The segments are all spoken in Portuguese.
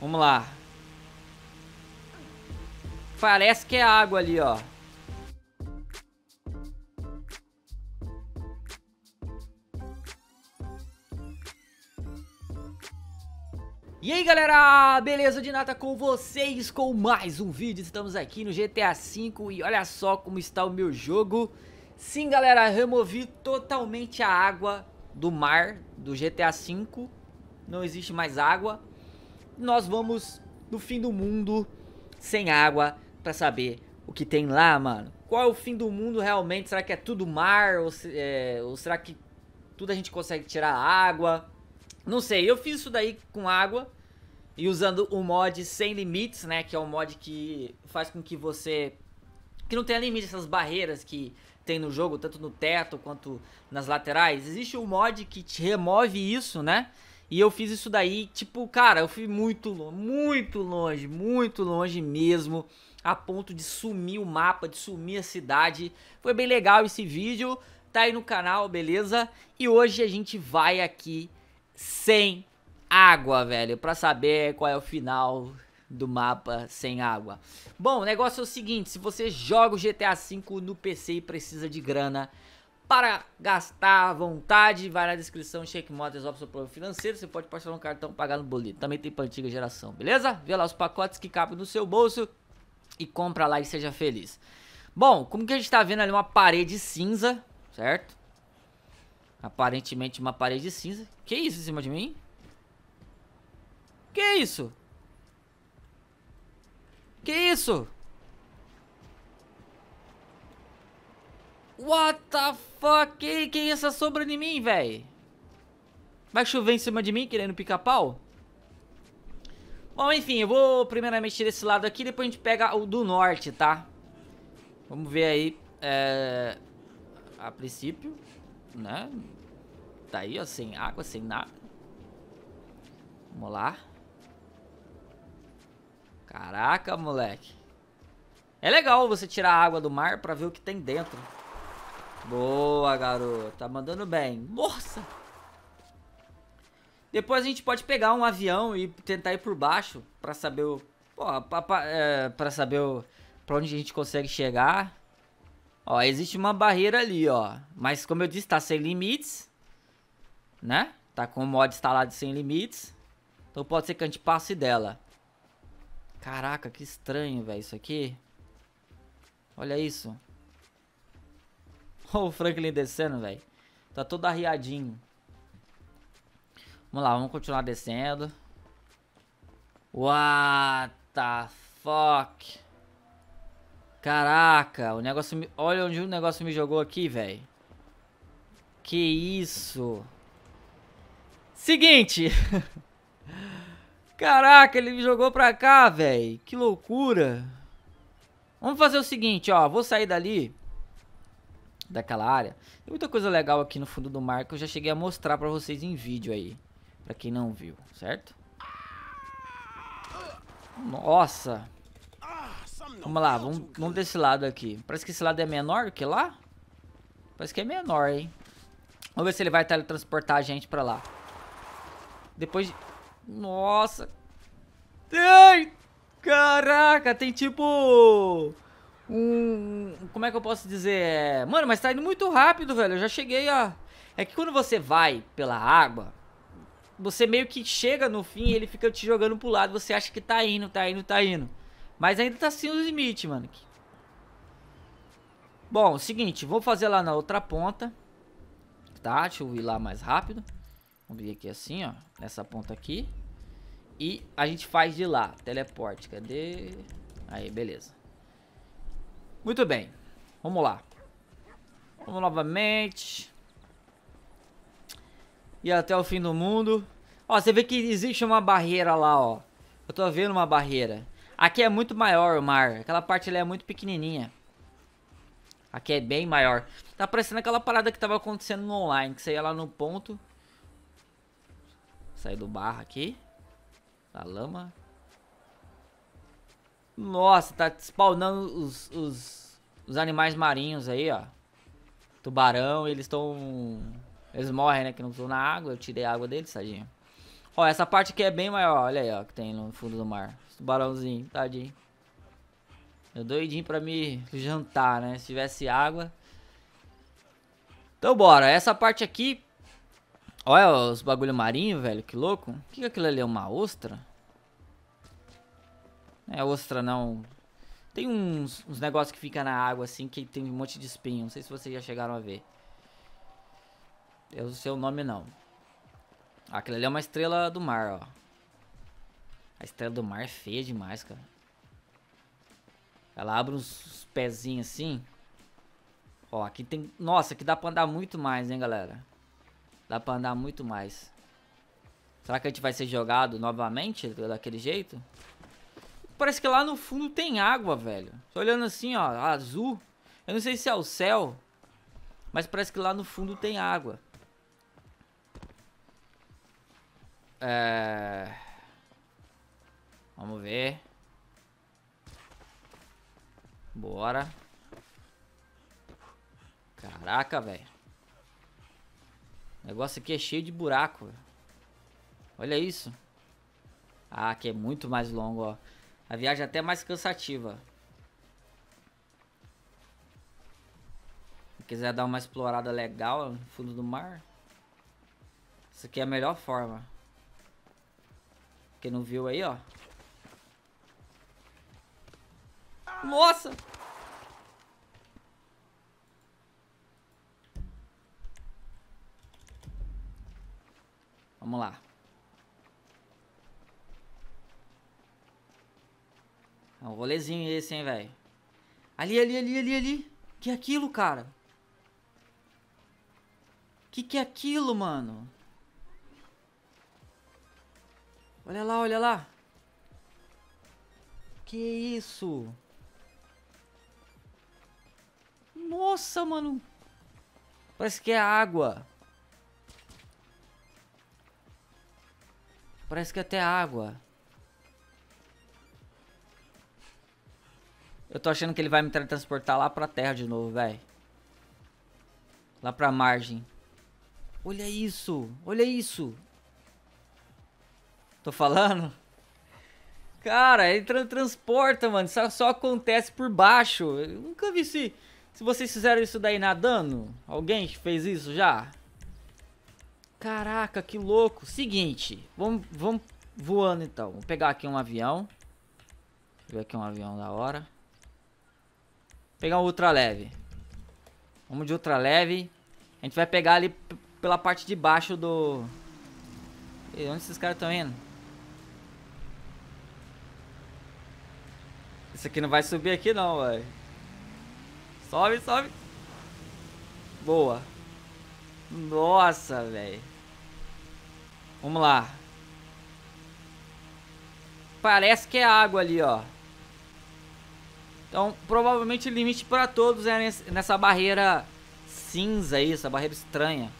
Vamos lá. Parece que é água ali, ó. E aí galera, beleza de nata com vocês com mais um vídeo, estamos aqui no GTA V e olha só como está o meu jogo Sim galera, removi totalmente a água do mar do GTA V, não existe mais água nós vamos no fim do mundo sem água para saber o que tem lá, mano. Qual é o fim do mundo realmente? Será que é tudo mar? Ou, é, ou será que tudo a gente consegue tirar água? Não sei, eu fiz isso daí com água e usando o mod sem limites, né? Que é um mod que faz com que você. Que não tenha limite, essas barreiras que tem no jogo, tanto no teto quanto nas laterais. Existe um mod que te remove isso, né? E eu fiz isso daí, tipo, cara, eu fui muito longe, muito longe, muito longe mesmo, a ponto de sumir o mapa, de sumir a cidade. Foi bem legal esse vídeo, tá aí no canal, beleza? E hoje a gente vai aqui sem água, velho, pra saber qual é o final do mapa sem água. Bom, o negócio é o seguinte, se você joga o GTA V no PC e precisa de grana, para gastar à vontade. Vai na descrição, Shake Motors, opção o financeiro. Você pode parcelar um cartão, pagar no boleto. Também tem para antiga geração, beleza? Vê lá os pacotes que cabem no seu bolso e compra lá e seja feliz. Bom, como que a gente está vendo ali uma parede cinza, certo? Aparentemente uma parede cinza. Que isso em cima de mim? Que isso? Que isso? What the fuck? Quem, que é essa sombra de mim, velho? Vai chover em cima de mim querendo picar pau? Bom, enfim, eu vou primeiramente tirar esse lado aqui, depois a gente pega o do norte, tá? Vamos ver aí, é... a princípio, né? Tá aí, ó, sem água, sem nada. Vamos lá. Caraca, moleque. É legal você tirar a água do mar pra ver o que tem dentro. Boa, garoto. Tá mandando bem. Nossa! Depois a gente pode pegar um avião e tentar ir por baixo pra saber o... Pô, pra, pra, é, pra saber o, pra onde a gente consegue chegar. Ó, existe uma barreira ali, ó. Mas como eu disse, tá sem limites. Né? Tá com o mod instalado sem limites. Então pode ser que a gente passe dela. Caraca, que estranho, velho, isso aqui. Olha isso. Olha o Franklin descendo, velho. Tá todo arriadinho. Vamos lá, vamos continuar descendo. What the fuck? Caraca, o negócio me... Olha onde o negócio me jogou aqui, velho. Que isso? Seguinte. Caraca, ele me jogou pra cá, velho. Que loucura. Vamos fazer o seguinte, ó. Vou sair dali daquela área. Tem muita coisa legal aqui no fundo do mar que eu já cheguei a mostrar pra vocês em vídeo aí. Pra quem não viu, certo? Nossa! Vamos lá, vamos, vamos desse lado aqui. Parece que esse lado é menor que lá. Parece que é menor, hein? Vamos ver se ele vai teletransportar a gente pra lá. Depois de... Nossa! Ai! Caraca, tem tipo um. Como é que eu posso dizer? É, mano, mas tá indo muito rápido, velho. Eu já cheguei a. É que quando você vai pela água, você meio que chega no fim e ele fica te jogando pro lado. Você acha que tá indo, tá indo, tá indo. Mas ainda tá sem os limites, mano. Bom, seguinte, vou fazer lá na outra ponta. Tá, deixa eu ir lá mais rápido. Vamos vir aqui assim, ó. Nessa ponta aqui. E a gente faz de lá. Teleporte, cadê? Aí, beleza. Muito bem. Vamos lá. Vamos novamente. E até o fim do mundo. Ó, você vê que existe uma barreira lá, ó. Eu tô vendo uma barreira. Aqui é muito maior o mar. Aquela parte ali é muito pequenininha. Aqui é bem maior. Tá parecendo aquela parada que tava acontecendo no online. Que você ia lá no ponto. Sair do barro aqui. Da lama. Nossa, tá spawnando os, os, os animais marinhos aí, ó. Tubarão, eles estão... Eles morrem, né? Que não estão na água. Eu tirei a água deles, tadinho. Ó, essa parte aqui é bem maior. Olha aí, ó. Que tem no fundo do mar. Os tubarãozinho, tadinho. Eu é doidinho pra me jantar, né? Se tivesse água... Então bora. Essa parte aqui... Olha os bagulho marinho, velho. Que louco. O que, que aquilo ali é? Uma ostra? É ostra, não. Tem uns, uns negócios que fica na água, assim, que tem um monte de espinho. Não sei se vocês já chegaram a ver. Eu não sei o nome, não. Aquela ali é uma estrela do mar, ó. A estrela do mar é feia demais, cara. Ela abre uns pezinhos assim. Ó, aqui tem... Nossa, aqui dá pra andar muito mais, hein, galera. Dá pra andar muito mais. Será que a gente vai ser jogado novamente daquele jeito? parece que lá no fundo tem água, velho. Tô olhando assim, ó, azul. Eu não sei se é o céu, mas parece que lá no fundo tem água. É... Vamos ver. Bora. Caraca, velho. O negócio aqui é cheio de buraco. Olha isso. Ah, aqui é muito mais longo, ó. A viagem é até mais cansativa. Se quiser dar uma explorada legal no fundo do mar, isso aqui é a melhor forma. Quem não viu aí, ó. Nossa! Vamos lá. É um rolezinho esse, hein, velho. Ali, ali, ali, ali, ali. Que é aquilo, cara? Que que é aquilo, mano? Olha lá, olha lá. Que isso? Nossa, mano. Parece que é água. Parece que é até água. Eu tô achando que ele vai me transportar lá pra terra de novo, velho. Lá pra margem. Olha isso, olha isso. Tô falando? Cara, ele tra transporta, mano. Isso só acontece por baixo. Eu nunca vi se, se vocês fizeram isso daí nadando. Alguém fez isso já? Caraca, que louco. Seguinte, vamos, vamos voando então. Vou pegar aqui um avião. Vou pegar aqui um avião da hora pegar um ultra leve. Vamos de ultra leve. A gente vai pegar ali pela parte de baixo do... E onde esses caras estão indo? Isso aqui não vai subir aqui não, velho. Sobe, sobe. Boa. Nossa, velho. Vamos lá. Parece que é água ali, ó. Então, provavelmente o limite para todos é nessa barreira cinza aí, essa barreira estranha.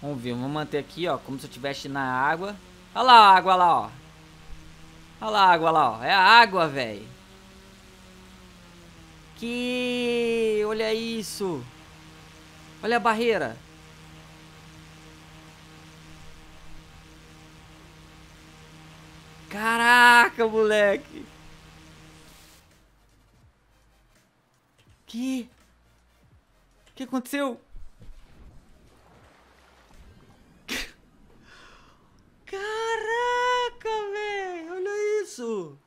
Vamos ver, vamos manter aqui, ó, como se eu estivesse na água. Olha lá a água lá, ó. Olha lá a água lá, ó. É a água, velho. Que... Olha isso. Olha a barreira. Caraca, moleque. Que? O que aconteceu? Caraca, velho. Olha isso.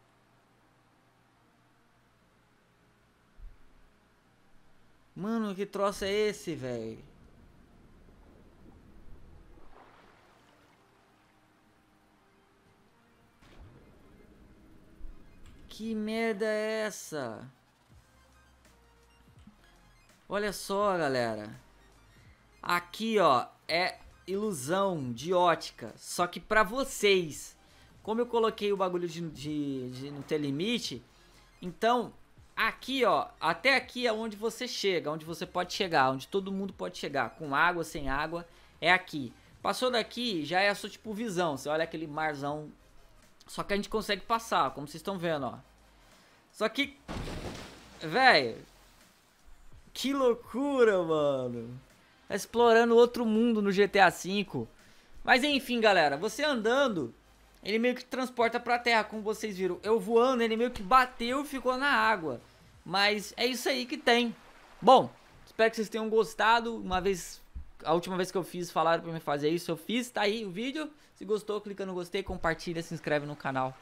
Mano, que troço é esse, velho? Que merda é essa? Olha só, galera. Aqui, ó, é ilusão de ótica. Só que pra vocês, como eu coloquei o bagulho de, de, de não ter limite, então aqui, ó, até aqui é onde você chega, onde você pode chegar, onde todo mundo pode chegar, com água, sem água, é aqui. Passou daqui, já é a sua tipo visão. Você olha aquele marzão só que a gente consegue passar, como vocês estão vendo, ó. Só que... Velho... Que loucura, mano. Tá explorando outro mundo no GTA V. Mas enfim, galera. Você andando, ele meio que transporta pra terra, como vocês viram. Eu voando, ele meio que bateu e ficou na água. Mas é isso aí que tem. Bom, espero que vocês tenham gostado. Uma vez a última vez que eu fiz, falaram pra me fazer isso. Eu fiz, tá aí o vídeo. Se gostou, clica no gostei, compartilha, se inscreve no canal.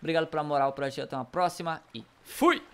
Obrigado pela moral, projeto. Até uma próxima e fui!